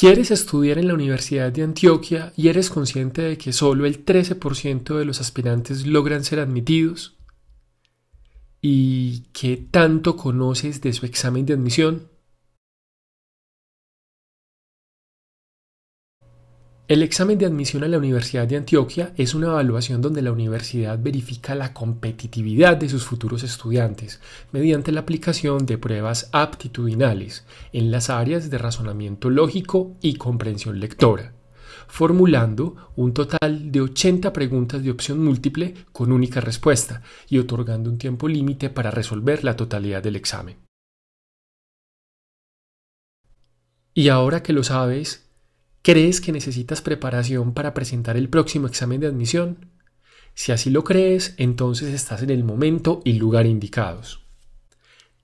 ¿Quieres estudiar en la Universidad de Antioquia y eres consciente de que solo el 13% de los aspirantes logran ser admitidos? ¿Y qué tanto conoces de su examen de admisión? El examen de admisión a la Universidad de Antioquia es una evaluación donde la universidad verifica la competitividad de sus futuros estudiantes mediante la aplicación de pruebas aptitudinales en las áreas de razonamiento lógico y comprensión lectora, formulando un total de 80 preguntas de opción múltiple con única respuesta y otorgando un tiempo límite para resolver la totalidad del examen. Y ahora que lo sabes, ¿Crees que necesitas preparación para presentar el próximo examen de admisión? Si así lo crees, entonces estás en el momento y lugar indicados.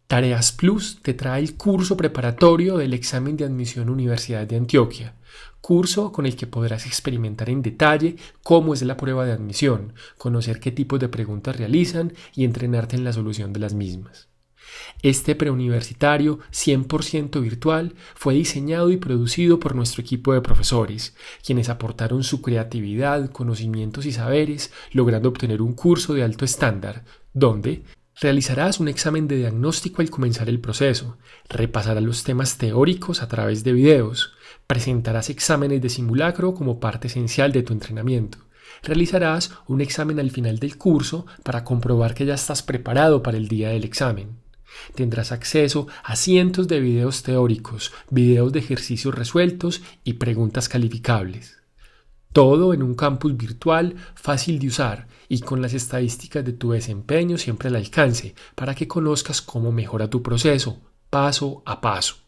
Tareas Plus te trae el curso preparatorio del examen de admisión Universidad de Antioquia, curso con el que podrás experimentar en detalle cómo es la prueba de admisión, conocer qué tipos de preguntas realizan y entrenarte en la solución de las mismas. Este preuniversitario 100% virtual fue diseñado y producido por nuestro equipo de profesores, quienes aportaron su creatividad, conocimientos y saberes, logrando obtener un curso de alto estándar, donde realizarás un examen de diagnóstico al comenzar el proceso, repasarás los temas teóricos a través de videos, presentarás exámenes de simulacro como parte esencial de tu entrenamiento. Realizarás un examen al final del curso para comprobar que ya estás preparado para el día del examen. Tendrás acceso a cientos de videos teóricos, videos de ejercicios resueltos y preguntas calificables. Todo en un campus virtual fácil de usar y con las estadísticas de tu desempeño siempre al alcance para que conozcas cómo mejora tu proceso, paso a paso.